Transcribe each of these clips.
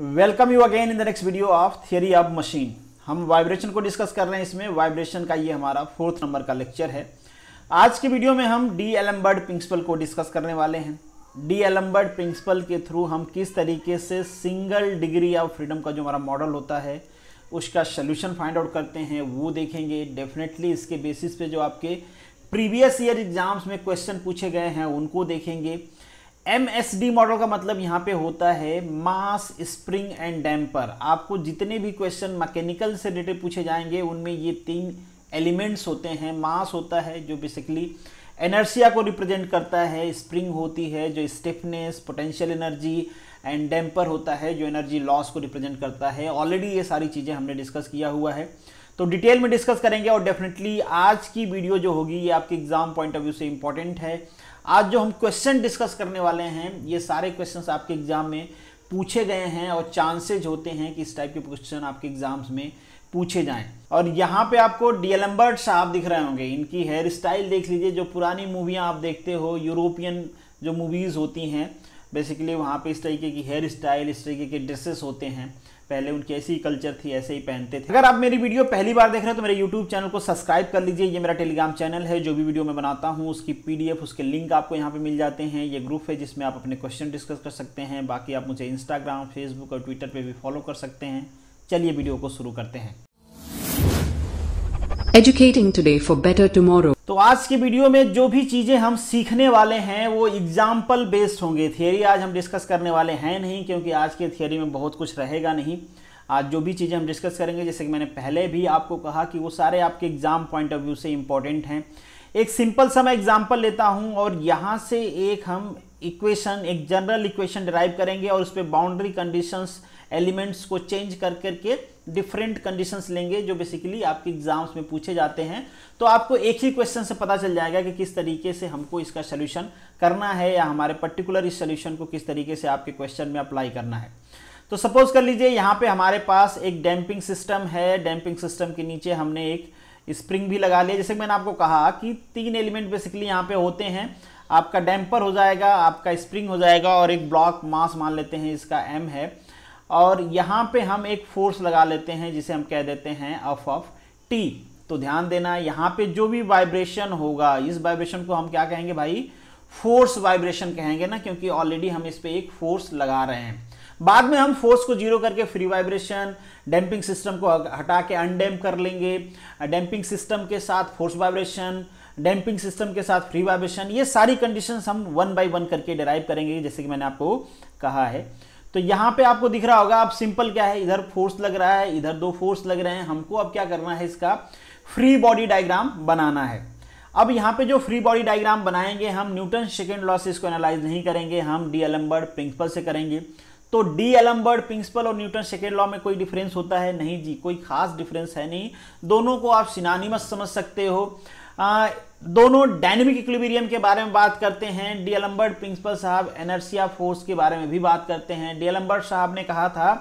welcome you again in the next video of theory of machine हम vibration को discuss कर रहे हैं इसमें वाइब्रेशन का ये हमारा फोर्थ नंबर का लेक्चर है आज के वीडियो में हम डी एलम्बर्ड प्रिंसिपल को डिस्कस करने वाले हैं डी एलम्बर्ड प्रिंसिपल के थ्रू हम किस तरीके से सिंगल डिग्री ऑफ फ्रीडम का जो हमारा मॉडल होता है उसका सोल्यूशन फाइंड आउट करते हैं वो देखेंगे डेफिनेटली इसके बेसिस पे जो आपके प्रीवियस ईयर एग्जाम्स में क्वेश्चन पूछे गए हैं उनको देखेंगे एम एस डी मॉडल का मतलब यहाँ पे होता है मास स्प्रिंग एंड डैम्पर आपको जितने भी क्वेश्चन मैकेनिकल से रिलेटेड पूछे जाएंगे उनमें ये तीन एलिमेंट्स होते हैं मास होता है जो बेसिकली एनर्सिया को रिप्रेजेंट करता है स्प्रिंग होती है जो stiffness potential energy and damper होता है जो एनर्जी लॉस को रिप्रेजेंट करता है ऑलरेडी ये सारी चीज़ें हमने डिस्कस किया हुआ है तो डिटेल में डिस्कस करेंगे और डेफिनेटली आज की वीडियो जो होगी ये आपके एग्जाम पॉइंट ऑफ व्यू से इंपॉर्टेंट है आज जो हम क्वेश्चन डिस्कस करने वाले हैं ये सारे क्वेश्चन आपके एग्जाम में पूछे गए हैं और चांसेज होते हैं कि इस टाइप के क्वेश्चन आपके एग्जाम्स में पूछे जाएं और यहाँ पे आपको डीएलम्बर्ट साहब दिख रहे होंगे इनकी हेयर स्टाइल देख लीजिए जो पुरानी मूवियाँ आप देखते हो यूरोपियन जो मूवीज़ होती हैं बेसिकली वहाँ पे इस तरीके की हेयर स्टाइल इस तरीके के ड्रेसेस होते हैं पहले उनकी ऐसी ही कल्चर थी ऐसे ही पहनते थे अगर आप मेरी वीडियो पहली बार देख रहे हैं तो मेरे यूट्यूब चैनल को सब्सक्राइब कर लीजिए ये मेरा टेलीग्राम चैनल है जो भी वीडियो मैं बनाता हूँ उसकी पी उसके लिंक आपको यहाँ पर मिल जाते हैं ये ग्रुप है जिसमें आप अपने क्वेश्चन डिस्कस कर सकते हैं बाकी आप मुझे इंस्टाग्राम फेसबुक और ट्विटर पर भी फॉलो कर सकते हैं चलिए वीडियो को शुरू करते हैं educating today for better tomorrow तो आज की वीडियो में जो भी चीज़ें हम सीखने वाले हैं वो एग्जाम्पल बेस्ड होंगे थियोरी आज हम डिस्कस करने वाले हैं नहीं क्योंकि आज के थियोरी में बहुत कुछ रहेगा नहीं आज जो भी चीज़ें हम डिस्कस करेंगे जैसे कि मैंने पहले भी आपको कहा कि वो सारे आपके एग्ज़ाम पॉइंट ऑफ व्यू से इम्पॉर्टेंट हैं एक सिंपल सा मैं एग्जाम्पल लेता हूँ और यहाँ से एक हम इक्वेशन एक जनरल इक्वेशन डिराइव करेंगे और उस पर बाउंड्री कंडीशंस एलिमेंट्स को चेंज कर करके डिफरेंट कंडीशंस लेंगे जो बेसिकली आपके एग्जाम्स में पूछे जाते हैं तो आपको एक ही क्वेश्चन से पता चल जाएगा कि किस तरीके से हमको इसका सोल्यूशन करना है या हमारे पर्टिकुलर इस सोल्यूशन को किस तरीके से आपके क्वेश्चन में अप्लाई करना है तो सपोज कर लीजिए यहाँ पे हमारे पास एक डैम्पिंग सिस्टम है डैम्पिंग सिस्टम के नीचे हमने एक स्प्रिंग भी लगा लिया जैसे मैंने आपको कहा कि तीन एलिमेंट बेसिकली यहाँ पे होते हैं आपका डैम्पर हो जाएगा आपका स्प्रिंग हो जाएगा और एक ब्लॉक मास मान लेते हैं इसका एम है और यहाँ पे हम एक फोर्स लगा लेते हैं जिसे हम कह देते हैं अफ ऑफ टी तो ध्यान देना यहाँ पे जो भी वाइब्रेशन होगा इस वाइब्रेशन को हम क्या कहेंगे भाई फोर्स वाइब्रेशन कहेंगे ना क्योंकि ऑलरेडी हम इस पर एक फोर्स लगा रहे हैं बाद में हम फोर्स को जीरो करके फ्री वाइब्रेशन डैम्पिंग सिस्टम को हटा के अनडैम्प कर लेंगे डैम्पिंग सिस्टम के साथ फोर्स वाइब्रेशन डैम्पिंग सिस्टम के साथ फ्री वाइब्रेशन ये सारी कंडीशंस हम वन बाय वन करके डिराइव करेंगे जैसे कि मैंने आपको कहा है तो यहाँ पे आपको दिख रहा होगा आप सिंपल क्या है इधर फोर्स लग रहा है इधर दो फोर्स लग रहे हैं हमको अब क्या करना है इसका फ्री बॉडी डायग्राम बनाना है अब यहाँ पे जो फ्री बॉडी डायग्राम बनाएंगे हम न्यूटन सेकेंड लॉ से इसको एनालाइज नहीं करेंगे हम डी एलम्बर्ड प्रिंसिपल से करेंगे तो डी एलम्बर्ड प्रिंसिपल और न्यूटन सेकेंड लॉ में कोई डिफरेंस होता है नहीं जी कोई खास डिफरेंस है नहीं दोनों को आप सिनानिमस समझ सकते हो दोनों डायनेमिक इक्विबीरियम के बारे में बात करते हैं डीएलम्बर्ट प्रिंसिपल साहब एनर्सिया फोर्स के बारे में भी बात करते हैं डीएलम्बर्ट साहब ने कहा था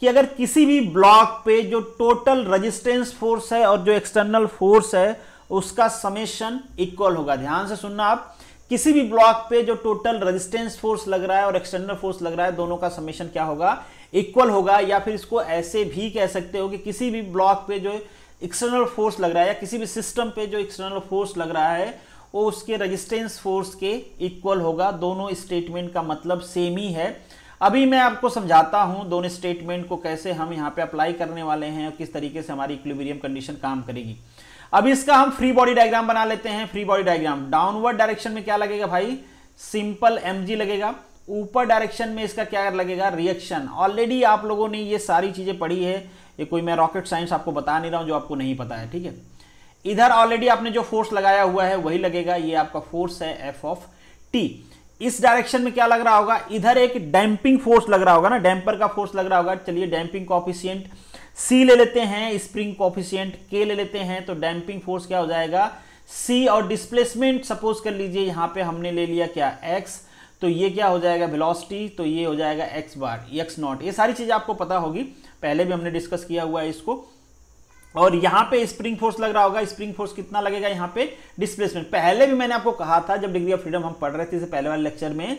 कि अगर किसी भी ब्लॉक पे जो टोटल रजिस्टेंस फोर्स है और जो एक्सटर्नल फोर्स है उसका समेशन इक्वल होगा ध्यान से सुनना आप किसी भी ब्लॉक पे जो टोटल रेजिस्टेंस फोर्स लग रहा है और एक्सटर्नल फोर्स लग रहा है दोनों का समेशन क्या होगा इक्वल होगा या फिर इसको ऐसे भी कह सकते हो कि किसी भी ब्लॉक पे जो एक्सटर्नल फोर्स लग रहा है या किसी भी सिस्टम पे जो एक्सटर्नल फोर्स लग रहा है वो उसके रजिस्टेंस फोर्स के इक्वल होगा दोनों स्टेटमेंट का मतलब सेम ही है अभी मैं आपको समझाता हूं दोनों स्टेटमेंट को कैसे हम यहाँ पे अप्लाई करने वाले हैं और किस तरीके से हमारी इक्विलिब्रियम कंडीशन काम करेगी अब इसका हम फ्री बॉडी डायग्राम बना लेते हैं free body diagram downward direction में क्या लगेगा भाई सिंपल एम लगेगा ऊपर डायरेक्शन में इसका क्या लगेगा रिएक्शन ऑलरेडी आप लोगों ने ये सारी चीज़ें पढ़ी है ये कोई मैं रॉकेट साइंस आपको बता नहीं रहा हूँ जो आपको नहीं पता है ठीक है इधर ऑलरेडी आपने जो फोर्स लगाया हुआ है वही लगेगा ये आपका फोर्स है एफ ऑफ टी इस डायरेक्शन में क्या लग रहा होगा इधर एक डैम्पिंग फोर्स लग रहा होगा ना डैम्पर का फोर्स लग रहा होगा चलिए डैम्पिंग कॉफिशियंट सी ले लेते हैं स्प्रिंग कॉफिशियंट के ले लेते हैं तो डैम्पिंग फोर्स क्या हो जाएगा सी और डिस्प्लेसमेंट सपोज कर लीजिए यहां पे हमने ले लिया क्या एक्स तो ये क्या हो जाएगा वेलोसिटी तो ये हो जाएगा एक्स बार एक्स नॉट ये सारी चीज़ें आपको पता होगी पहले भी हमने डिस्कस किया हुआ है इसको और यहां पे स्प्रिंग फोर्स लग रहा होगा स्प्रिंग फोर्स कितना लगेगा यहां पे डिस्प्लेसमेंट पहले भी मैंने आपको कहा था जब डिग्री ऑफ फ्रीडम हम पढ़ रहे थे पहले वाले लेक्चर में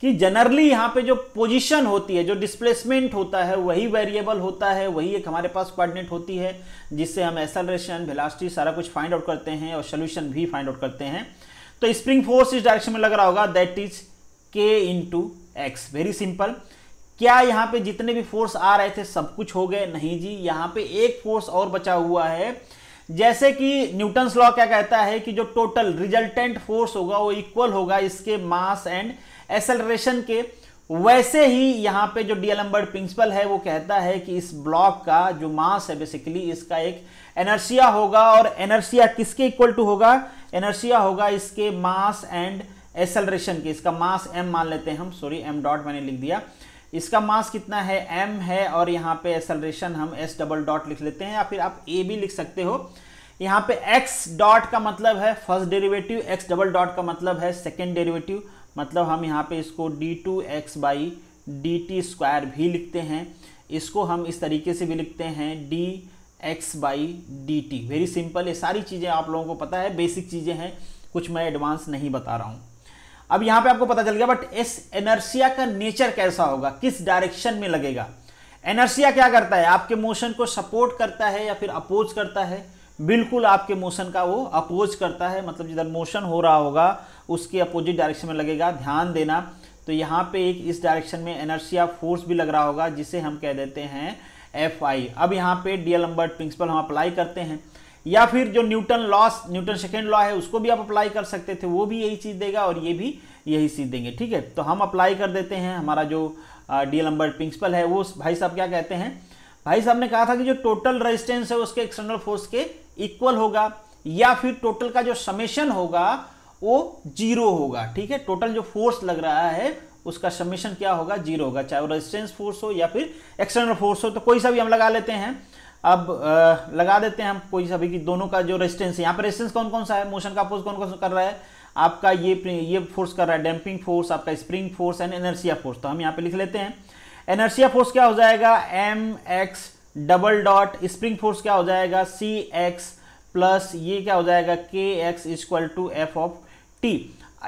कि जनरली यहां पे जो पोजीशन होती है जो डिस्प्लेसमेंट होता है वही वेरिएबल होता है वही एक हमारे पास कोऑर्डिनेट होती है जिससे हम एसलरेशन वेलोसिटी सारा कुछ फाइंड आउट करते हैं और सोल्यूशन भी फाइंड आउट करते हैं तो स्प्रिंग फोर्स इस डायरेक्शन में लग रहा होगा that is K into X very simple क्या यहाँ पे जितने भी फोर्स आ रहे थे सब कुछ हो गए नहीं जी यहाँ पे एक फोर्स और बचा हुआ है जैसे कि न्यूटन्स लॉ क्या कहता है कि जो टोटल रिजल्टेंट फोर्स होगा वो इक्वल होगा इसके मास एंड एसेलरेशन के वैसे ही यहाँ पे जो डीएलम्बर्ड प्रिंसिपल है वो कहता है कि इस ब्लॉक का जो मास है बेसिकली इसका एक एनर्सिया होगा और एनर्सिया किसके इक्वल टू होगा एनर्सिया होगा इसके मास एंड एसेलरेशन के इसका मास एम मान लेते हैं हम सॉरी एम डॉट मैंने लिख दिया इसका मास कितना है एम है और यहाँ पे एक्सलरेशन हम एस डबल डॉट लिख लेते हैं या फिर आप ए भी लिख सकते हो यहाँ पे एक्स डॉट का मतलब है first derivative X double dot का मतलब है सेकेंड डेरिवेटिव मतलब हम यहाँ पे इसको D two X by D T square भी लिखते हैं इसको हम इस तरीके से भी लिखते हैं D X by D T very simple ये सारी चीज़ें आप लोगों को पता है बेसिक चीज़ें हैं कुछ मैं एडवांस नहीं बता रहा हूँ अब यहां पे आपको पता चल गया बट इस एनर्सिया का नेचर कैसा होगा किस डायरेक्शन में लगेगा एनर्सिया क्या करता है आपके मोशन को सपोर्ट करता है या फिर अपोज करता है बिल्कुल आपके मोशन का वो अपोज करता है मतलब जिधर मोशन हो रहा होगा उसके अपोजिट डायरेक्शन में लगेगा ध्यान देना तो यहाँ पे एक इस डायरेक्शन में एनर्सिया फोर्स भी लग रहा होगा जिसे हम कह देते हैं एफ आई अब यहाँ पे डी एल प्रिंसिपल हम अप्लाई करते हैं या फिर जो Newton laws Newton second law है उसको भी आप अप्लाई कर सकते थे वो भी यही चीज़ देगा और ये भी यही चीज़ देंगे ठीक है तो हम अप्लाई कर देते हैं हमारा जो डी नंबर प्रिंसिपल है वो भाई साहब क्या कहते हैं भाई साहब ने कहा था कि जो टोटल रेजिस्टेंस है उसके एक्सटर्नल फोर्स के इक्वल होगा या फिर टोटल का जो समेशन होगा वो जीरो होगा ठीक है टोटल जो फोर्स लग रहा है उसका समेशन क्या होगा जीरो होगा चाहे वो रेजिस्टेंस फोर्स हो या फिर एक्सटर्नल फोर्स हो तो कोई सा भी हम लगा लेते हैं अब आ, लगा देते हैं हम कोई सभी की दोनों का जो रेजिस्टेंस है यहाँ पर रेजिस्टेंस कौन कौन सा है मोशन का फोर्स कौन कौन सा कर रहा है आपका ये ये फोर्स कर रहा है डैम्पिंग फोर्स आपका spring force and inertia force तो हम यहाँ पे लिख लेते हैं एनर्सिया फोर्स क्या हो जाएगा M X double dot spring force क्या हो जाएगा सी एक्स प्लस ये क्या हो जाएगा K X equal to F of T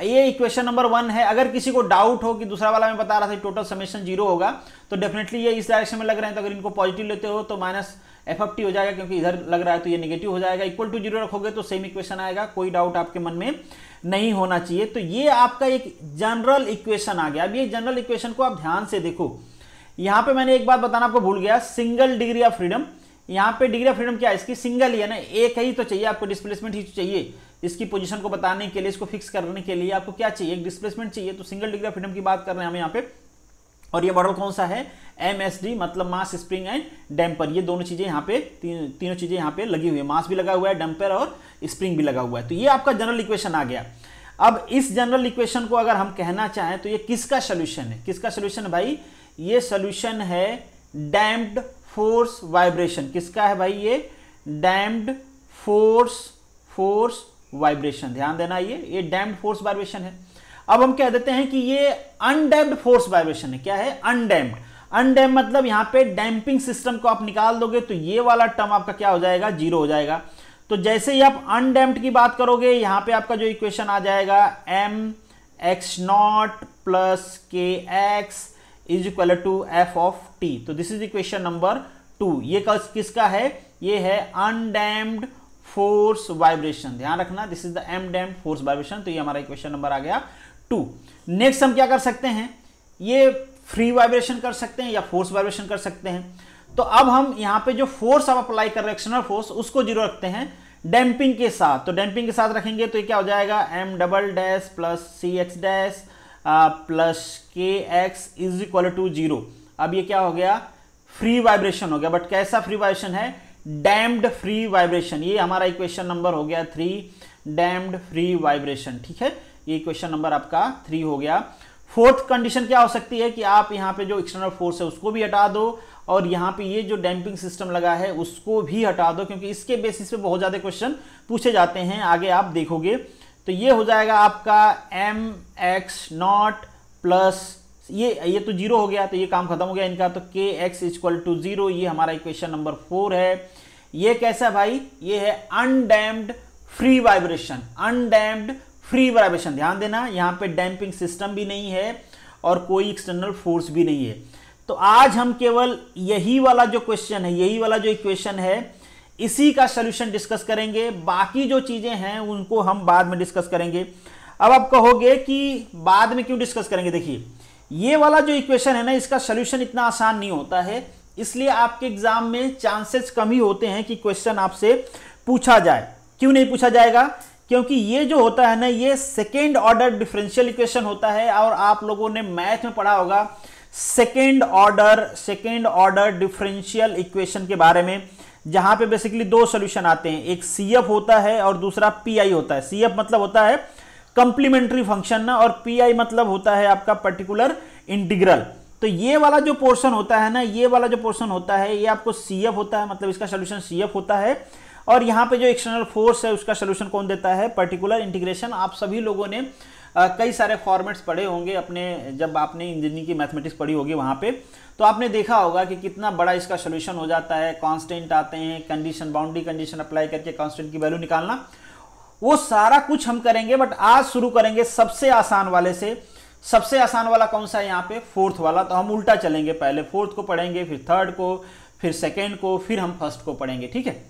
ये इक्वेशन नंबर वन है अगर किसी को डाउट हो कि दूसरा वाला मैं बता रहा था टोटल समेशन जीरो होगा तो डेफिनेटली ये इस डायरेक्शन में लग रहे हैं तो अगर इनको पॉजिटिव लेते हो तो माइनस एफ एफ टी हो जाएगा क्योंकि इधर लग रहा है तो ये नेगेटिव हो जाएगा इक्वल टू जीरो रखोगे तो सेम इक्वेशन आएगा कोई डाउट आपके मन में नहीं होना चाहिए तो ये आपका एक जनरल इक्वेशन आ गया अब ये जनरल इक्वेशन को आप ध्यान से देखो यहां पे मैंने एक बात बताना आपको भूल गया सिंगल डिग्री ऑफ फ्रीडम यहाँ पे डिग्री ऑफ फ्रीडम क्या है इसकी सिंगल ही है ना एक ही तो चाहिए आपको डिस्प्लेसमेंट ही चाहिए इसकी पोजीशन को बताने के लिए इसको फिक्स करने के लिए आपको क्या चाहिए एक डिस्प्लेसमेंट चाहिए तो सिंगल डिग्री ऑफ फ्रीडम की बात कर रहे हैं हम यहाँ पे और ये मॉडल कौन सा है एम एस डी मतलब मास स्प्रिंग एंड डैम्पर ये दोनों चीज़ें यहाँ पे तीन तीनों चीज़ें यहाँ पे लगी हुई है मास भी लगा हुआ है डैम्पर और स्प्रिंग भी लगा हुआ है तो ये आपका जनरल इक्वेशन आ गया अब इस जनरल इक्वेशन को अगर हम कहना चाहें तो ये किसका सोल्यूशन है किसका सोल्यूशन भाई ये सोल्यूशन है डैम्प्ड फोर्स वाइब्रेशन किसका है भाई ये डैम्ड फोर्स फोर्स वाइब्रेशन ध्यान देना ये ये डैम्ड फोर्स वाइब्रेशन है अब हम कह देते हैं कि ये अनडैम्ड फोर्स वाइब्रेशन है क्या है अनडैम्ड अनडैम मतलब यहां पे डैम्पिंग सिस्टम को आप निकाल दोगे तो ये वाला टर्म आपका क्या हो जाएगा जीरो हो जाएगा तो जैसे ही आप अनडैम्ड की बात करोगे यहां पे आपका जो इक्वेशन आ जाएगा M x not plus K X is equal to F of T तो this is equation number two ये किसका है ये है अनडैम्ड फोर्स वाइब्रेशन ध्यान रखना this is the M damped force vibration तो ये हमारा इक्वेशन नंबर आ गया टू नेक्स्ट हम क्या कर सकते हैं ये फ्री वाइब्रेशन कर सकते हैं या फोर्स वाइब्रेशन कर सकते हैं तो अब हम यहां पे जो फोर्स आप अप्लाई कर रहे एक्सटर्नल फोर्स उसको जीरो रखते हैं डैम्पिंग के साथ तो डैम्पिंग के साथ रखेंगे तो ये क्या हो जाएगा M double dash plus C X dash plus K X is equal to zero अब ये क्या हो गया फ्री वाइब्रेशन हो गया बट कैसा फ्री वाइब्रेशन है डैम्ड फ्री वाइब्रेशन ये हमारा इक्वेशन नंबर हो गया थ्री डैम्ड फ्री वाइब्रेशन ठीक है ये इक्वेशन नंबर आपका थ्री हो गया फोर्थ कंडीशन क्या हो सकती है कि आप यहाँ पे जो एक्सटर्नल फोर्स है उसको भी हटा दो और यहाँ पे ये जो डैम्पिंग सिस्टम लगा है उसको भी हटा दो क्योंकि इसके बेसिस पे बहुत ज़्यादा क्वेश्चन पूछे जाते हैं आगे आप देखोगे तो ये हो जाएगा आपका एम एक्स नॉट प्लस ये ये तो जीरो हो गया तो ये काम खत्म हो गया इनका तो के एक्स इक्वल टू जीरो ये हमारा इक्वेशन नंबर फोर है ये कैसा भाई ये है undamped free vibration undamped free vibration ध्यान देना यहाँ पे डैम्पिंग सिस्टम भी नहीं है और कोई एक्सटर्नल फोर्स भी नहीं है तो आज हम केवल यही वाला जो क्वेश्चन है यही वाला जो इक्वेशन है इसी का सोल्यूशन डिस्कस करेंगे बाकी जो चीज़ें हैं उनको हम बाद में डिस्कस करेंगे अब आप कहोगे कि बाद में क्यों डिस्कस करेंगे देखिए ये वाला जो इक्वेशन है ना इसका सोल्यूशन इतना आसान नहीं होता है इसलिए आपके एग्जाम में चांसेस कम ही होते हैं कि क्वेश्चन आपसे पूछा जाए क्यों नहीं पूछा जाएगा क्योंकि ये जो होता है ना ये सेकेंड ऑर्डर डिफरेंशियल इक्वेशन होता है और आप लोगों ने मैथ में पढ़ा होगा second order second order differential equation के बारे में जहां पे बेसिकली दो सोल्यूशन आते हैं एक सी होता है और दूसरा पी होता है सी मतलब होता है कंप्लीमेंट्री फंक्शन और पी मतलब होता है आपका पर्टिकुलर इंटीग्रल तो ये वाला जो पोर्शन होता है ना ये वाला जो पोर्शन होता है ये आपको सी होता है मतलब इसका सोल्यूशन सी होता है और यहाँ पे जो एक्सटर्नल फोर्स है उसका सोल्यूशन कौन देता है पर्टिकुलर इंटीग्रेशन आप सभी लोगों ने आ, कई सारे फॉर्मेट्स पढ़े होंगे अपने जब आपने इंजीनियरिंग की मैथमेटिक्स पढ़ी होगी वहां पे तो आपने देखा होगा कि कितना बड़ा इसका सोल्यूशन हो जाता है कॉन्स्टेंट आते हैं कंडीशन बाउंड्री कंडीशन अप्लाई करके कॉन्स्टेंट की वैल्यू निकालना वो सारा कुछ हम करेंगे बट आज शुरू करेंगे सबसे आसान वाले से सबसे आसान वाला कौन सा है यहाँ पे फोर्थ वाला तो हम उल्टा चलेंगे पहले फोर्थ को पढ़ेंगे फिर थर्ड को फिर सेकेंड को फिर हम फर्स्ट को पढ़ेंगे ठीक है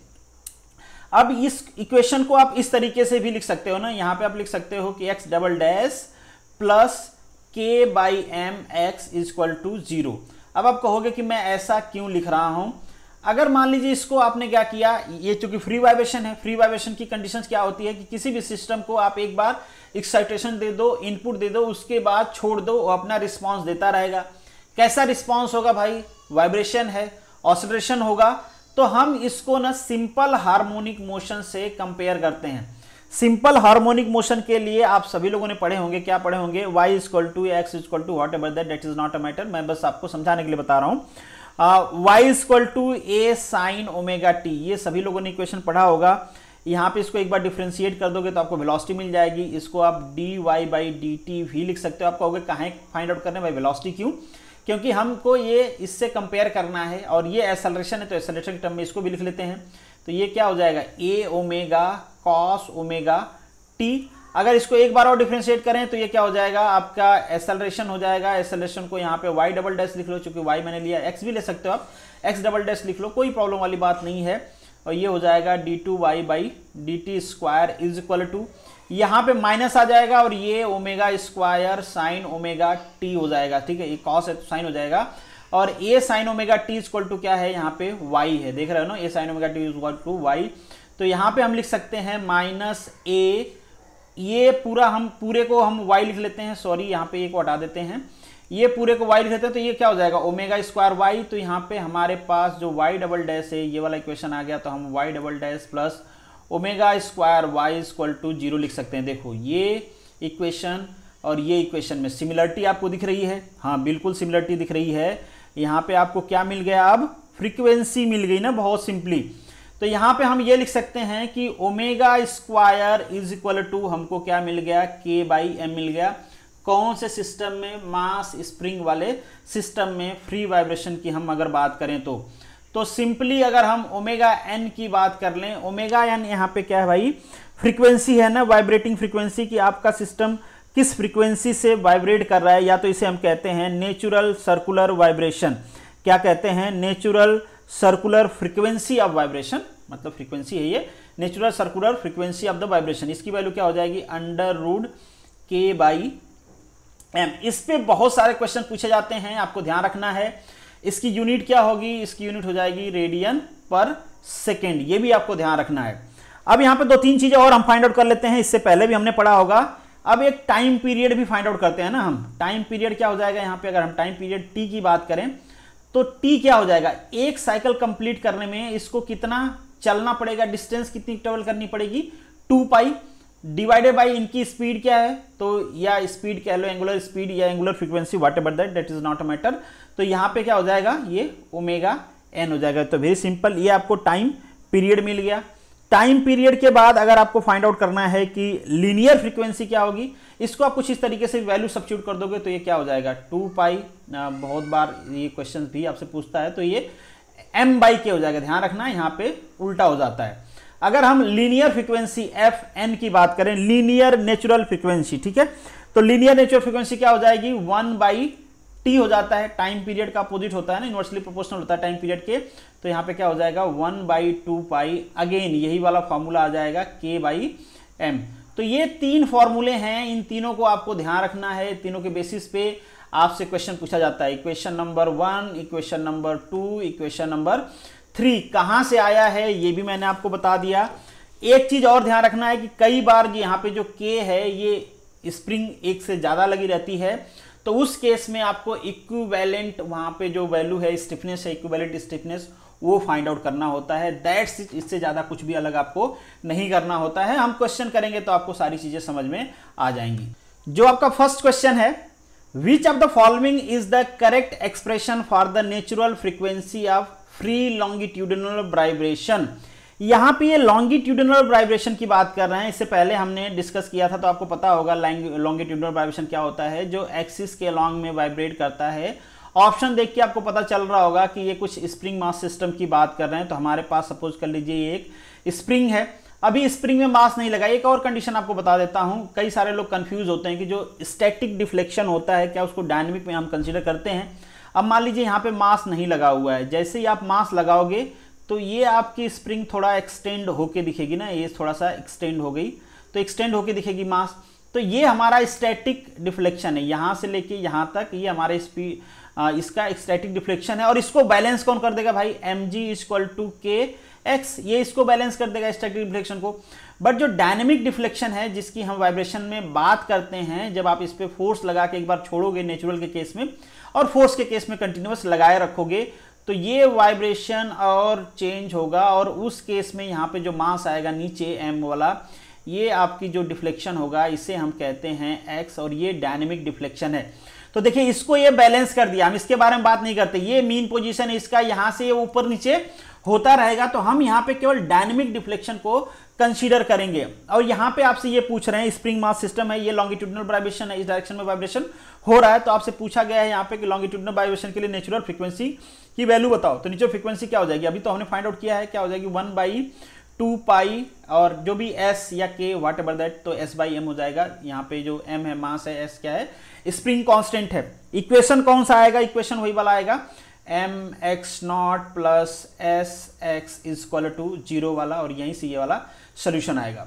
अब इस इक्वेशन को आप इस तरीके से भी लिख सकते हो ना यहाँ पे आप लिख सकते हो कि X double dash plus K by M X is equal to zero अब आप कहोगे कि मैं ऐसा क्यों लिख रहा हूं अगर मान लीजिए इसको आपने क्या किया ये चूंकि फ्री वाइब्रेशन है फ्री वाइब्रेशन की कंडीशंस क्या होती है कि किसी भी सिस्टम को आप एक बार एक्साइटेशन दे दो इनपुट दे दो उसके बाद छोड़ दो वो अपना रिस्पॉन्स देता रहेगा कैसा रिस्पॉन्स होगा भाई वाइब्रेशन है ऑसिलेशन होगा तो हम इसको ना सिंपल हार्मोनिक मोशन से कंपेयर करते हैं सिंपल हार्मोनिक मोशन के लिए आप सभी लोगों ने पढ़े होंगे क्या पढ़े होंगे Y is equal to X is equal to whatever that is not a matter मैं बस आपको समझाने के लिए बता रहा हूं Y is equal to A sine omega T ये सभी लोगों ने इक्वेशन पढ़ा होगा यहाँ पे इसको एक बार डिफ्रेंशिएट कर दोगे तो आपको वेलोसिटी मिल जाएगी इसको आप D Y by D T भी लिख सकते हो आप कहोगे कहा फाइंड आउट करने भाई वेलोसिटी क्यों क्योंकि हमको ये इससे कंपेयर करना है और ये एसलरेशन है तो एसलरेशन के टर्म में इसको भी लिख लेते हैं तो ये क्या हो जाएगा A omega cos omega T अगर इसको एक बार और डिफ्रेंशिएट करें तो ये क्या हो जाएगा आपका एसेलरेशन हो जाएगा एसेलरेशन को यहाँ पे वाई डबल डैश लिख लो चूंकि वाई मैंने लिया एक्स भी ले सकते हो आप एक्स डबल डैश लिख लो कोई प्रॉब्लम वाली बात नहीं है और ये हो जाएगा D two Y by D T square is equal to यहाँ पे माइनस आ जाएगा और ये omega square sine omega T हो जाएगा ठीक है ये कॉस है तो साइन हो जाएगा और A sine omega T is equal to क्या है यहाँ पे वाई है देख रहे हो ना A sine omega T is equal to Y तो यहाँ पे हम लिख सकते हैं माइनस ए ये पूरा हम पूरे को हम वाई लिख लेते हैं सॉरी यहाँ पे ये को हटा देते हैं ये पूरे को वाई लिख लेते हैं तो ये क्या हो जाएगा ओमेगा स्क्वायर वाई तो यहाँ पे हमारे पास जो वाई डबल डैश है ये वाला इक्वेशन आ गया तो हम Y double dash plus omega square Y equal to zero लिख सकते हैं देखो ये इक्वेशन और ये इक्वेशन में सिमिलरिटी आपको दिख रही है हाँ बिल्कुल सिमिलरिटी दिख रही है यहाँ पे आपको क्या मिल गया अब फ्रीक्वेंसी मिल गई ना बहुत सिंपली तो यहां पे हम ये लिख सकते हैं कि omega square is equal to हमको क्या मिल गया के बाई एम मिल गया कौन से सिस्टम में मास स्प्रिंग वाले सिस्टम में फ्री वाइब्रेशन की हम अगर बात करें तो तो सिंपली अगर हम ओमेगा एन की बात कर लें ओमेगा एन यहाँ पे क्या है भाई फ्रीक्वेंसी है ना वाइब्रेटिंग फ्रीक्वेंसी कि आपका सिस्टम किस फ्रीक्वेंसी से वाइब्रेट कर रहा है या तो इसे हम कहते हैं नेचुरल सर्कुलर वाइब्रेशन क्या कहते हैं natural circular frequency of vibration मतलब फ्रीक्वेंसी है ये natural circular frequency of the vibration इसकी वैल्यू क्या हो जाएगी अंडर रूड के बाई एम इस पर बहुत सारे क्वेश्चन पूछे जाते हैं आपको ध्यान रखना है इसकी यूनिट क्या होगी इसकी यूनिट हो जाएगी रेडियन पर सेकेंड ये भी आपको ध्यान रखना है अब यहां पे दो तीन चीज़ें और हम फाइंड आउट कर लेते हैं इससे पहले भी हमने पढ़ा होगा अब एक टाइम पीरियड भी फाइंड आउट करते हैं ना हम टाइम पीरियड क्या हो जाएगा यहां पे अगर हम टाइम पीरियड टी की बात करें तो टी क्या हो जाएगा एक साइकिल कंप्लीट करने में इसको कितना चलना पड़ेगा डिस्टेंस कितनी ट्रेवल करनी पड़ेगी टू पाई डिवाइडेड बाई इनकी स्पीड क्या है तो या स्पीड कह लो एंगुलर स्पीड या angular frequency whatever that that is not a matter तो यहां पे क्या हो जाएगा ये ओमेगा एन हो जाएगा तो वेरी सिंपल ये आपको टाइम पीरियड मिल गया टाइम पीरियड के बाद अगर आपको फाइंड आउट करना है कि लीनियर फ्रीक्वेंसी क्या होगी इसको आप कुछ इस तरीके से वैल्यू सब्सिट्यूट कर दोगे तो ये क्या हो जाएगा टू पाई बहुत बार ये क्वेश्चन भी आपसे पूछता है तो ये एम बाई के हो जाएगा ध्यान रखना यहाँ पे उल्टा हो जाता है अगर हम लीनियर फ्रिक्वेंसी एफ एन की बात करें लीनियर नेचुरल फ्रिक्वेंसी ठीक है तो लीनियर नेचुरल फ्रिक्वेंसी क्या हो जाएगी वन बाई टी हो जाता है टाइम पीरियड का अपोजिट होता है ना इनवर्सली प्रोपोर्शनल होता है टाइम पीरियड के तो यहाँ पे क्या हो जाएगा one by two pi again यही वाला फॉर्मूला आ जाएगा के बाई एम तो ये तीन फॉर्मूले हैं इन तीनों को आपको ध्यान रखना है तीनों के बेसिस पे आपसे क्वेश्चन पूछा जाता है equation number one equation number two equation number three कहां से आया है ये भी मैंने आपको बता दिया एक चीज़ और ध्यान रखना है कि कई बार यहां पे जो के है ये स्प्रिंग एक से ज़्यादा लगी रहती है तो उस केस में आपको इक्विवेलेंट वहां पे जो वैल्यू है स्टिफनेस है इक्विवेलेंट स्टिफनेस वो फाइंड आउट करना होता है दैट्स इससे ज़्यादा कुछ भी अलग आपको नहीं करना होता है हम क्वेश्चन करेंगे तो आपको सारी चीज़ें समझ में आ जाएंगी जो आपका फर्स्ट क्वेश्चन है which of the following is the correct expression for the natural frequency of free longitudinal vibration यहाँ पे ये लॉन्गिट्यूडनल वाइब्रेशन की बात कर रहे हैं इससे पहले हमने डिस्कस किया था तो आपको पता होगा लॉन्गिट्यूडनल वाइब्रेशन क्या होता है जो एक्सिस के लॉन्ग में वाइब्रेट करता है ऑप्शन देख के आपको पता चल रहा होगा कि ये कुछ स्प्रिंग मास सिस्टम की बात कर रहे हैं तो हमारे पास सपोज कर लीजिए ये एक स्प्रिंग है अभी स्प्रिंग में मास नहीं लगा एक और कंडीशन आपको बता देता हूँ कई सारे लोग कंफ्यूज होते हैं कि जो स्टैटिक डिफ्लेक्शन होता है क्या उसको डायनेमिक में हम कंसिडर करते हैं अब मान लीजिए यहाँ पे मास नहीं लगा हुआ है जैसे ही आप मास लगाओगे तो ये आपकी स्प्रिंग थोड़ा एक्सटेंड होके दिखेगी ना ये थोड़ा सा एक्सटेंड हो गई तो एक्सटेंड होके दिखेगी मास तो ये हमारा स्टैटिक डिफ्लेक्शन है यहाँ से लेके यहाँ तक ये हमारे स्पी इसका स्टैटिक डिफ्लेक्शन है और इसको बैलेंस कौन कर देगा भाई m g is equal to k x ये इसको बैलेंस कर देगा स्टैटिक डिफ्लेक्शन को बट जो डायनेमिक डिफ्लेक्शन है जिसकी हम वाइब्रेशन में बात करते हैं जब आप इस पर फोर्स लगा के एक बार छोड़ोगे नेचुरल के केस में और फोर्स के केस में कंटिन्यूस लगाए रखोगे तो ये वाइब्रेशन और चेंज होगा और उस केस में यहाँ पे जो मास आएगा नीचे एम वाला ये आपकी जो डिफ्लेक्शन होगा इसे हम कहते हैं एक्स और ये डायनेमिक डिफ्लेक्शन है तो देखिए इसको ये बैलेंस कर दिया हम इसके बारे में बात नहीं करते ये मीन पोजीशन इसका यहां से ये ऊपर नीचे होता रहेगा तो हम यहाँ पे केवल डायनेमिक डिफ्लेक्शन को कंसीडर करेंगे और यहाँ पे आपसे ये पूछ रहे हैं स्प्रिंग मास सिस्टम है ये लॉन्गिट्यूडनल वाइब्रेशन है इस डायरेक्शन में वाइब्रेशन हो रहा है तो आपसे पूछा गया है यहाँ पे कि लॉन्गिट्यूडनल वाइब्रेशन के लिए नेचुरल फ्रिक्वेंसी की वैल्यू बताओ तो नीचे फ्रिक्वेंसी क्या हो जाएगी अभी तो हमने फाइंड आउट किया है क्या हो जाएगी वन बाई टू पाई और जो भी एस या के वाट एवर दैट तो एस बाई एम हो जाएगा यहाँ पे जो एम है मास है एस क्या है स्प्रिंग कांस्टेंट है इक्वेशन कौन सा आएगा इक्वेशन वही वाला आएगा m x not plus s x is equal to zero वाला और यहीं से ये वाला सोल्यूशन आएगा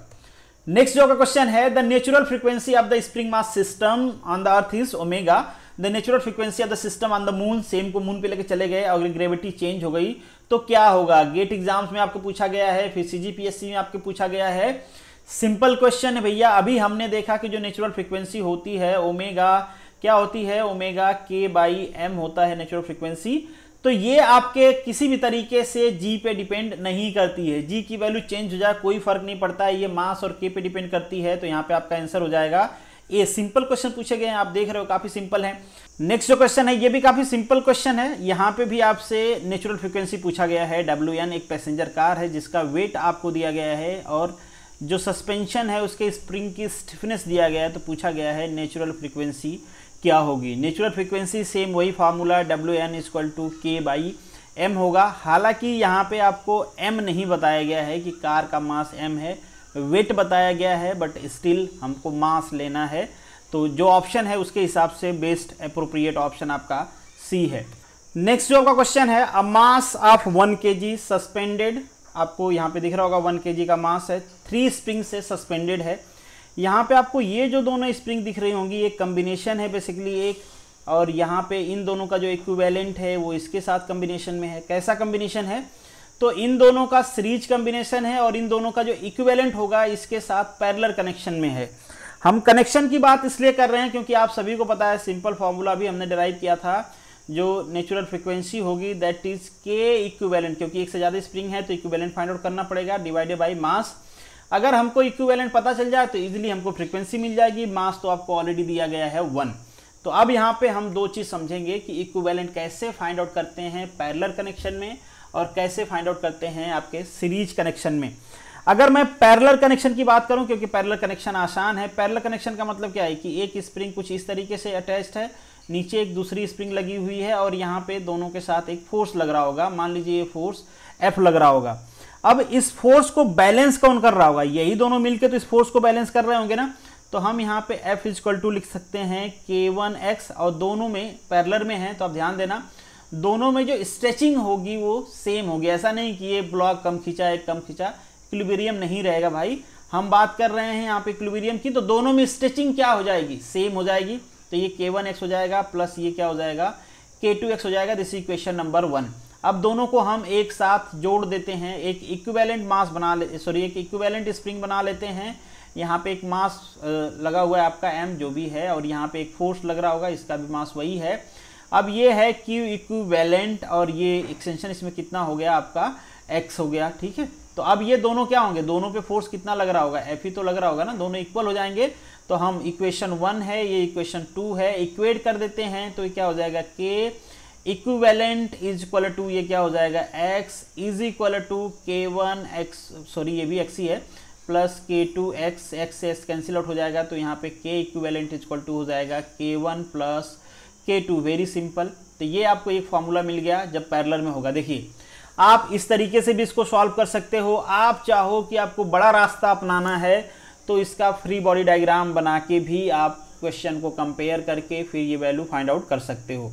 नेक्स्ट जो का क्वेश्चन है the natural frequency of the spring mass system on the earth is omega the natural frequency of the system on the moon same को मून पे लेके चले गए अगर ग्रेविटी चेंज हो गई तो क्या होगा गेट एग्जाम्स में आपको पूछा गया है फिर सीजीपीएससी में आपको पूछा गया है सिंपल क्वेश्चन है भैया अभी हमने देखा कि जो नेचुरल फ्रीक्वेंसी होती है ओमेगा क्या होती है ओमेगा के बाई एम होता है नेचुरल फ्रीक्वेंसी तो ये आपके किसी भी तरीके से जी पे डिपेंड नहीं करती है जी की वैल्यू चेंज हो जाए कोई फर्क नहीं पड़ता है ये मास और के पे डिपेंड करती है तो यहाँ पे आपका आंसर हो जाएगा ये सिंपल क्वेश्चन पूछे गए हैं आप देख रहे हो काफी सिंपल है नेक्स्ट जो क्वेश्चन है ये भी काफी सिंपल क्वेश्चन है यहाँ पे भी आपसे नेचुरल फ्रिक्वेंसी पूछा गया है डब्ल्यू एक पैसेंजर कार है जिसका वेट आपको दिया गया है और जो सस्पेंशन है उसके स्प्रिंग की स्टिफनेस दिया गया है तो पूछा गया है नेचुरल फ्रीक्वेंसी क्या होगी नेचुरल फ्रीक्वेंसी सेम वही फार्मूला डब्ल्यू n is equal to k by m होगा हालांकि यहाँ पे आपको एम नहीं बताया गया है कि कार का मास एम है वेट बताया गया है बट स्टिल हमको मास लेना है तो जो ऑप्शन है उसके हिसाब से बेस्ट अप्रोप्रिएट ऑप्शन आपका सी है नेक्स्ट जो आपका क्वेश्चन है अ मास ऑफ वन के जी सस्पेंडेड आपको यहाँ पे दिख रहा होगा वन के का मास है थ्री स्प्रिंग से सस्पेंडेड है यहाँ पे आपको ये जो दोनों स्प्रिंग दिख रही होंगी एक कम्बिनेशन है बेसिकली एक और यहाँ पे इन दोनों का जो इक्विवेलेंट है वो इसके साथ कम्बिनेशन में है कैसा कम्बिनेशन है तो इन दोनों का सीरीज कम्बिनेशन है और इन दोनों का जो इक्विवेलेंट होगा इसके साथ पैरलर कनेक्शन में है हम कनेक्शन की बात इसलिए कर रहे हैं क्योंकि आप सभी को पता है सिंपल फॉर्मूला भी हमने डिराइव किया था जो नेचुरल फ्रिक्वेंसी होगी दैट इज के इक्वेलेंट क्योंकि एक से ज़्यादा स्प्रिंग है तो इक्वेलेंट फाइंड आउट करना पड़ेगा डिवाइडेड बाई मास अगर हमको इक्वेलेंट पता चल जाए तो इजिली हमको फ्रिक्वेंसी मिल जाएगी मास तो आपको ऑलरेडी दिया गया है वन तो अब यहाँ पे हम दो चीज़ समझेंगे कि इक्वेलेंट कैसे फाइंड आउट करते हैं पैरलर कनेक्शन में और कैसे फाइंड आउट करते हैं आपके सीरीज कनेक्शन में अगर मैं पैरलर कनेक्शन की बात करूं क्योंकि पैरलर कनेक्शन आसान है पैरलर कनेक्शन का मतलब क्या है कि एक स्प्रिंग कुछ इस तरीके से अटैच्ड है नीचे एक दूसरी स्प्रिंग लगी हुई है और यहाँ पे दोनों के साथ एक फोर्स लग रहा होगा मान लीजिए ये फोर्स एफ लग रहा होगा अब इस फोर्स को बैलेंस कौन कर रहा होगा यही दोनों मिलकर तो इस फोर्स को बैलेंस कर रहे होंगे ना तो हम यहाँ पे एफ इजक्वल टू लिख सकते हैं के वन एक्स और दोनों में पैरलर में है तो आप ध्यान देना दोनों में जो स्ट्रेचिंग होगी वो सेम होगी ऐसा नहीं कि ये ब्लॉक कम खींचा एक कम खींचा क्लिबेरियम नहीं रहेगा भाई हम बात कर रहे हैं यहाँ पे क्लिबेरियम की तो दोनों में स्ट्रेचिंग क्या हो जाएगी सेम हो जाएगी तो ये के वन एक्स हो जाएगा प्लस ये क्या हो जाएगा के टू एक्स हो जाएगा दिस इक्वेशन नंबर वन अब दोनों को हम एक साथ जोड़ देते हैं एक इक्विवेलेंट मास बना ले सॉरी एक इक्विवेलेंट स्प्रिंग बना लेते हैं यहाँ पे एक मास लगा हुआ है आपका एम जो भी है और यहाँ पे एक फोर्स लग रहा होगा इसका भी मास वही है अब ये है क्यू इक्विवेलेंट और ये एक्सटेंशन इसमें कितना हो गया आपका एक्स हो गया ठीक है तो अब ये दोनों क्या होंगे दोनों पे फोर्स कितना लग रहा होगा एफ ही तो लग रहा होगा ना दोनों इक्वल हो जाएंगे तो हम इक्वेशन वन है ये इक्वेशन टू है इक्वेट कर देते हैं तो ये क्या हो जाएगा के इक्वेलेंट इज इक्वल टू ये क्या हो जाएगा x is equal to k one x sorry ये भी एक्स ही है plus k two x x से एक्स कैंसिल आउट हो जाएगा तो यहाँ पे के इक्वेलेंट इज इक्वल टू हो जाएगा k one plus k two very simple तो ये आपको एक फॉर्मूला मिल गया जब पैरलर में होगा देखिए आप इस तरीके से भी इसको सॉल्व कर सकते हो आप चाहो कि आपको बड़ा रास्ता अपनाना है तो इसका फ्री बॉडी डायग्राम बना के भी आप क्वेश्चन को कंपेयर करके फिर ये वैल्यू फाइंड आउट कर सकते हो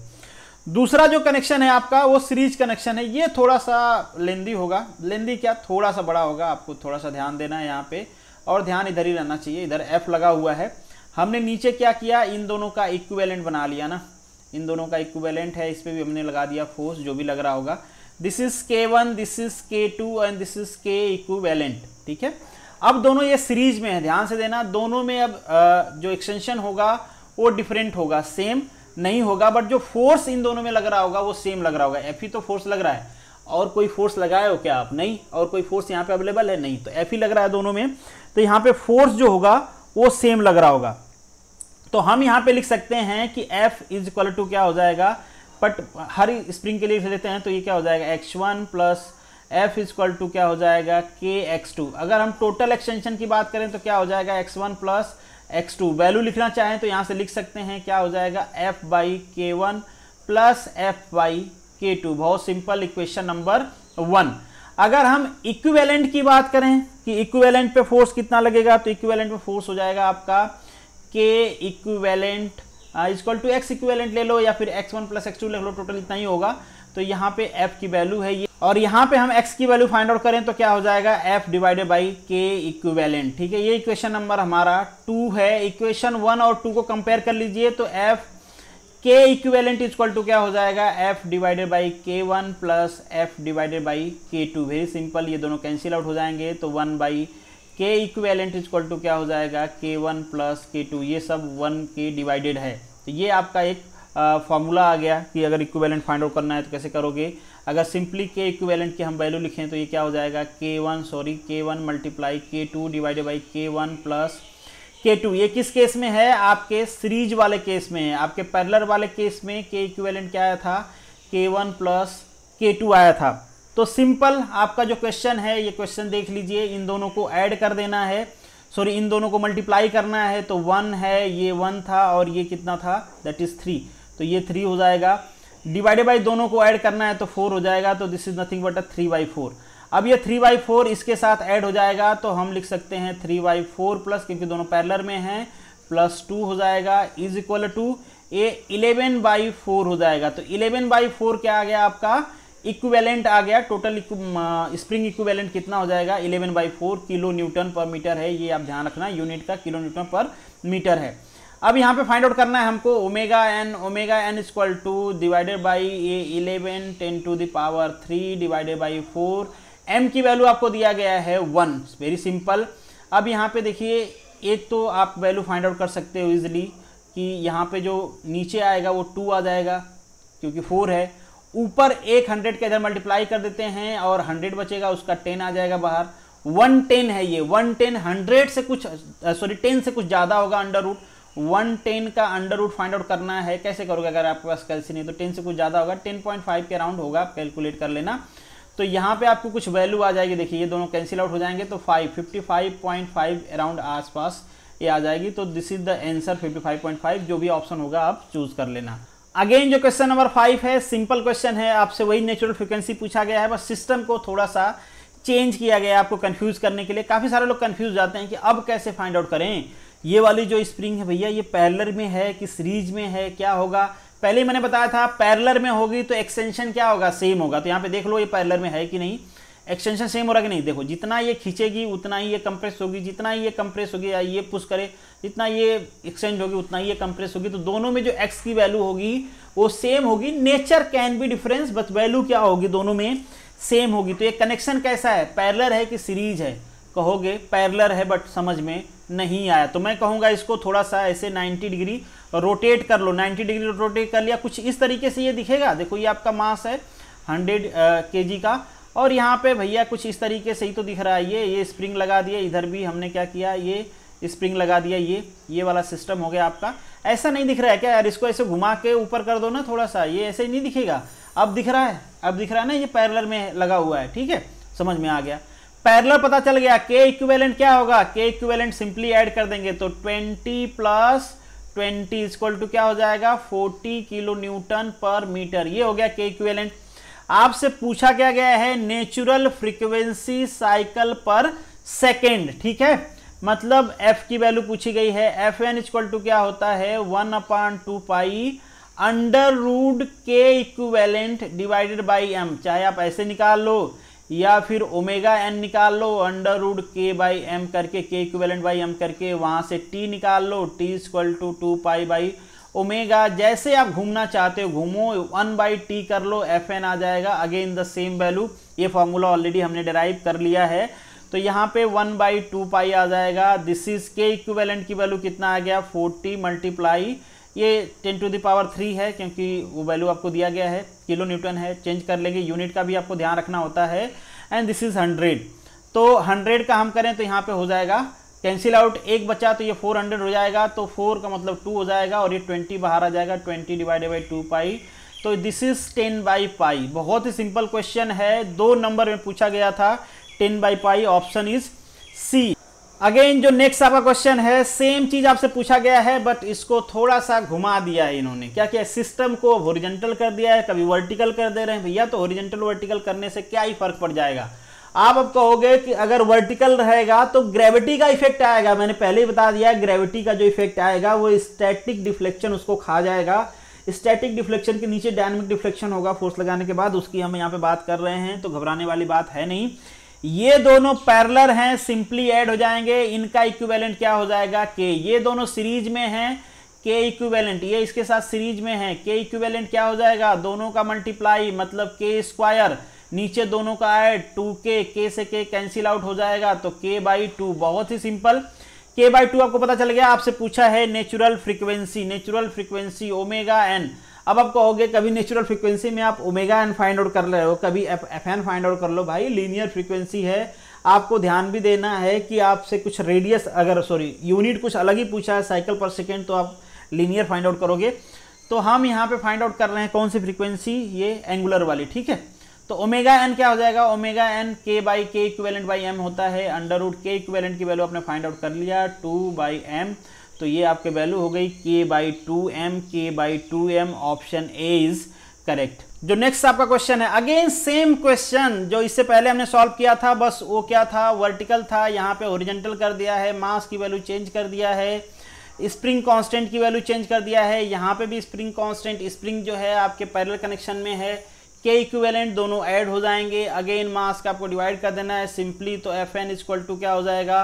दूसरा जो कनेक्शन है आपका वो सीरीज कनेक्शन है ये थोड़ा सा लेंदी होगा लेंदी क्या थोड़ा सा बड़ा होगा आपको थोड़ा सा ध्यान देना है यहाँ पे और ध्यान इधर ही रहना चाहिए इधर एफ लगा हुआ है हमने नीचे क्या किया इन दोनों का इक्विवेलेंट बना लिया ना इन दोनों का इक्विवेलेंट है इस पर भी हमने लगा दिया फोर्स जो भी लग रहा होगा this is k one this is k two and this is k equivalent ठीक है अब दोनों ये सीरीज में है ध्यान से देना दोनों में अब जो एक्सटेंशन होगा वो डिफरेंट होगा सेम नहीं होगा बट जो फोर्स इन दोनों में लग रहा होगा वो सेम लग रहा होगा एफ ही e तो फोर्स लग रहा है और कोई फोर्स लगाए हो क्या आप नहीं और कोई फोर्स यहाँ पे अवेलेबल है नहीं तो एफ ही e लग रहा है दोनों में तो यहाँ पे फोर्स जो होगा वो सेम लग रहा होगा तो हम यहाँ पे लिख सकते हैं कि एफ इज इक्वल टू क्या हो जाएगा बट हर स्प्रिंग के लिए फिर लेते हैं तो ये क्या हो जाएगा x one plus f is equal to क्या हो जाएगा के एक्स टू अगर हम टोटल एक्सटेंशन की बात करें तो क्या हो जाएगा x one plus x two value लिखना चाहें तो यहाँ से लिख सकते हैं क्या हो जाएगा f by k one plus f by k two बहुत सिंपल इक्वेशन नंबर वन अगर हम इक्विवेलेंट की बात करें कि इक्विवेलेंट पे फोर्स कितना लगेगा तो इक्विवेलेंट पे फोर्स हो जाएगा आपका k equivalent is equal to x equivalent ले लो या फिर x one plus x two लिख लो टोटल इतना ही होगा तो यहाँ पे एफ की वैल्यू है ये और यहाँ पे हम एक्स की वैल्यू फाइंड आउट करें तो क्या हो जाएगा f divided by k equivalent ठीक है ये इक्वेशन नंबर हमारा टू है इक्वेशन वन और टू को कंपेयर कर लीजिए तो एफ के इक्वेलेंट इजक्वल टू क्या हो जाएगा f divided by k one plus f divided by k two very simple ये दोनों कैंसिल आउट हो जाएंगे तो one by k equivalent is equal to क्या हो जाएगा k one plus k two ये सब वन के डिवाइडेड है तो ये आपका एक फॉर्मूला आ गया कि अगर इक्वेलेंट फाइंड आउट करना है तो कैसे करोगे अगर सिंपली के इक्वेलेंट की हम वैल्यू लिखें तो ये क्या हो जाएगा k one sorry k one multiply k two divided by k one plus k two ये किस केस में है आपके सीरीज वाले केस में है आपके पैरलर वाले केस में के इक्वेलेंट क्या आया था के वन प्लस के टू आया था तो सिंपल आपका जो क्वेश्चन है ये क्वेश्चन देख लीजिए इन दोनों को ऐड कर देना है सॉरी इन दोनों को मल्टीप्लाई करना है तो वन है ये वन था और ये कितना था दैट इज़ थ्री तो ये थ्री हो जाएगा डिवाइडेड बाई दोनों को ऐड करना है तो फोर हो जाएगा तो this is nothing but a three by four अब ये थ्री बाई फोर इसके साथ ऐड हो जाएगा तो हम लिख सकते हैं थ्री बाई फोर प्लस क्योंकि दोनों पैरलर में हैं प्लस टू हो जाएगा इज इक्वल टू ये इलेवन बाई फोर हो जाएगा तो इलेवन बाई फोर क्या आ गया आपका इक्विवेलेंट आ गया टोटल स्प्रिंग इक्विवेलेंट कितना हो जाएगा 11 by four kilo newton per metre है ये आप ध्यान रखना यूनिट का किलो न्यूटन पर मीटर है अब यहाँ पे फाइंड आउट करना है हमको omega n omega n is equal to divided by a eleven ten to the power three divided by four m की वैल्यू आपको दिया गया है वन वेरी सिंपल अब यहाँ पे देखिए एक तो आप वैल्यू फाइंड आउट कर सकते हो इजिली कि यहाँ पे जो नीचे आएगा वो टू आ जाएगा क्योंकि फोर है ऊपर एक हंड्रेड के इधर मल्टीप्लाई कर देते हैं और हंड्रेड बचेगा उसका टेन आ जाएगा बाहर वन टेन है ये वन टेन हंड्रेड से कुछ सॉरी टेन से कुछ ज़्यादा होगा अंडर रूट वन टेन का अंडर रूट फाइंड आउट करना है कैसे करोगे अगर आपके पास कैलसी नहीं तो टेन से कुछ ज़्यादा होगा टेन पॉइंट फाइव के अराउंड होगा आप कैलकुलेट कर लेना तो यहाँ पे आपको कुछ वैल्यू आ जाएगी देखिए ये दोनों कैंसिल आउट हो जाएंगे तो five fifty five point five around आसपास ये आ जाएगी तो this is the answer fifty five point five जो भी ऑप्शन होगा आप चूज़ कर लेना अगेन जो क्वेश्चन नंबर फाइव है सिंपल क्वेश्चन है आपसे वही नेचुरल फ्रिक्वेंसी पूछा गया है बस सिस्टम को थोड़ा सा चेंज किया गया है आपको कंफ्यूज करने के लिए काफ़ी सारे लोग कंफ्यूज जाते हैं कि अब कैसे फाइंड आउट करें ये वाली जो स्प्रिंग है भैया ये पैरलर में है कि सीरीज में है क्या होगा पहले मैंने बताया था पैरलर में होगी तो एक्सटेंशन क्या होगा सेम होगा तो यहाँ पे देख लो ये पैरलर में है कि नहीं एक्सटेंशन सेम हो रहा कि नहीं देखो जितना ये खींचेगी उतना ही ये कंप्रेस होगी जितना ही ये कंप्रेस होगी या ये पुश करे जितना ये एक्सटेंड होगी उतना ही ये कंप्रेस होगी तो दोनों में जो एक्स की वैल्यू होगी वो सेम होगी nature can be difference but value क्या होगी दोनों में सेम होगी तो ये कनेक्शन कैसा है पैरलर है कि सीरीज है कहोगे पैरलर है बट समझ में नहीं आया तो मैं कहूँगा इसको थोड़ा सा ऐसे 90 डिग्री रोटेट कर लो 90 डिग्री रोटेट कर लिया कुछ इस तरीके से ये दिखेगा देखो ये आपका मास है 100 के uh, का और यहाँ पे भैया कुछ इस तरीके से ही तो दिख रहा है ये ये स्प्रिंग लगा दिया इधर भी हमने क्या किया ये स्प्रिंग लगा दिया ये ये वाला सिस्टम हो गया आपका ऐसा नहीं दिख रहा है क्या यार इसको ऐसे घुमा के ऊपर कर दो ना थोड़ा सा ये ऐसे ही नहीं दिखेगा अब दिख रहा है अब दिख रहा है ना ये पैरलर में लगा हुआ है ठीक है समझ में आ गया पैरलर पता चल गया के इक्वेलेंट क्या होगा के इक्वेलेंट सिंपली एड कर देंगे तो twenty plus twenty equal to क्या हो जाएगा forty kilo newton per metre ये हो गया के इक्वेलेंट आपसे पूछा क्या गया है natural frequency cycle per second ठीक है मतलब एफ की वैल्यू पूछी गई है एफ एन इक्वल टू क्या होता है one upon two pi under root k equivalent divided by m चाहे आप ऐसे निकाल लो या फिर ओमेगा एन निकाल लो अंडर रूड के बाई एम करके के इक्वेलेंट बाई एम करके वहां से टी निकाल लो t equal to two pi by omega जैसे आप घूमना चाहते हो घूमो वन बाई टी कर लो एफ एन आ जाएगा अगेन द सेम वैल्यू ये फॉर्मूला ऑलरेडी हमने डिराइव कर लिया है तो यहाँ पे वन बाई टू पाई आ जाएगा दिस इज के इक्विवेलेंट की वैल्यू कितना आ गया फोर्टी मल्टीप्लाई ये टेन टू दावर थ्री है क्योंकि वो वैल्यू आपको दिया गया है किलो न्यूटन है चेंज कर लेंगे यूनिट का भी आपको ध्यान रखना होता है एंड दिस इज़ हंड्रेड तो हंड्रेड का हम करें तो यहाँ पे हो जाएगा कैंसिल आउट एक बचा तो ये फोर हंड्रेड हो जाएगा तो फोर का मतलब टू हो जाएगा और ये ट्वेंटी बाहर आ जाएगा twenty divided by two pi तो this is ten by pi बहुत ही सिंपल क्वेश्चन है दो नंबर में पूछा गया था ten by pi option is c again जो नेक्स्ट आपका क्वेश्चन है सेम चीज आपसे पूछा गया है बट इसको थोड़ा सा घुमा दिया है इन्होंने क्या क्या सिस्टम को ओरिजेंटल कर दिया है कभी वर्टिकल कर दे रहे हैं भैया तो ओरिजेंटल वर्टिकल करने से क्या ही फर्क पड़ जाएगा आप अब कहोगे कि अगर वर्टिकल रहेगा तो ग्रेविटी का इफेक्ट आएगा मैंने पहले ही बता दिया ग्रेविटी का जो इफेक्ट आएगा वो स्टैटिक डिफ्लेक्शन उसको खा जाएगा स्टैटिक डिफ्लेक्शन के नीचे डायनमिक डिफ्लेक्शन होगा फोर्स लगाने के बाद उसकी हम यहाँ पे बात कर रहे हैं तो घबराने वाली बात है नहीं ये दोनों पैरलर हैं सिंपली ऐड हो जाएंगे इनका इक्विवेलेंट क्या हो जाएगा के ये दोनों सीरीज में हैं के इक्विवेलेंट ये इसके साथ सीरीज में है के इक्विवेलेंट क्या हो जाएगा दोनों का मल्टीप्लाई मतलब के स्क्वायर नीचे दोनों का ऐड टू के के से के कैंसिल आउट हो जाएगा तो के बाई टू बहुत ही सिंपल के बाई टू आपको पता चल गया आपसे पूछा है natural frequency natural frequency omega n अब आप कहोगे कभी नेचुरल फ्रीक्वेंसी में आप ओमेगा एन फाइंड आउट कर रहे हो कभी f f n find out कर लो भाई लीनियर फ्रीक्वेंसी है आपको ध्यान भी देना है कि आपसे कुछ रेडियस अगर सॉरी यूनिट कुछ अलग ही पूछा है साइकिल पर सेकेंड तो आप लीनियर फाइंड आउट करोगे तो हम यहाँ पे फाइंड आउट कर रहे हैं कौन सी फ्रीक्वेंसी ये एंगुलर वाली ठीक है तो ओमेगा एन क्या हो जाएगा omega n k by k equivalent by m होता है अंडर रूट के इक्वेलेंट की वैल्यू आपने फाइंड आउट कर लिया टू बाई एम तो ये आपके वैल्यू हो गई k by two m k by two m option a is correct जो नेक्स्ट आपका क्वेश्चन है अगेन सेम क्वेश्चन जो इससे पहले हमने सॉल्व किया था बस वो क्या था वर्टिकल था यहाँ पे ओरिजेंटल कर दिया है मास की वैल्यू चेंज कर दिया है स्प्रिंग कांस्टेंट की वैल्यू चेंज कर दिया है यहाँ पे भी स्प्रिंग कांस्टेंट स्प्रिंग जो है आपके पैरल कनेक्शन में है के इक्वेलेंट दोनों ऐड हो जाएंगे अगेन मास का आपको डिवाइड कर देना है सिंपली तो एफ एन इक्वल टू क्या हो जाएगा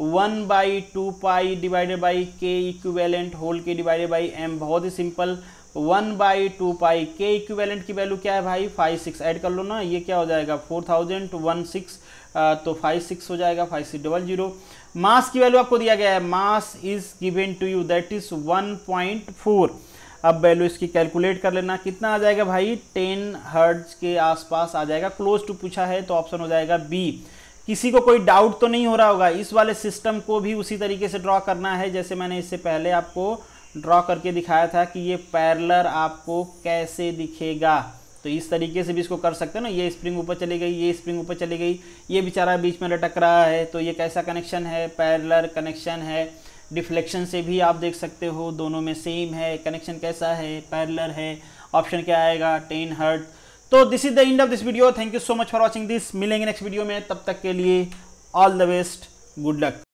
one by two pi divided by k equivalent whole k divided by m बहुत ही simple one by two pi k equivalent की वैल्यू क्या है भाई फाइव सिक्स ऐड कर लो ना ये क्या हो जाएगा फोर थाउजेंड वन सिक्स तो फाइव सिक्स हो जाएगा five six double zero mass की वैल्यू आपको दिया गया है mass is given to you that is one point four अब वैल्यू इसकी कैलकुलेट कर लेना कितना आ जाएगा भाई टेन हर्ड्स के आसपास आ जाएगा क्लोज टू पूछा है तो ऑप्शन हो जाएगा बी किसी को कोई डाउट तो नहीं हो रहा होगा इस वाले सिस्टम को भी उसी तरीके से ड्रॉ करना है जैसे मैंने इससे पहले आपको ड्रॉ करके दिखाया था कि ये पैरलर आपको कैसे दिखेगा तो इस तरीके से भी इसको कर सकते हैं ना ये स्प्रिंग ऊपर चली गई ये स्प्रिंग ऊपर चली गई ये बेचारा बीच में लटक रहा है तो ये कैसा कनेक्शन है पैरलर कनेक्शन है डिफ्लेक्शन से भी आप देख सकते हो दोनों में सेम है कनेक्शन कैसा है पैरलर है ऑप्शन क्या आएगा टेन हर्ट तो this is the end of this video thank you so much for watching this मिलेंगे नेक्स्ट वीडियो में तब तक के लिए all the best good luck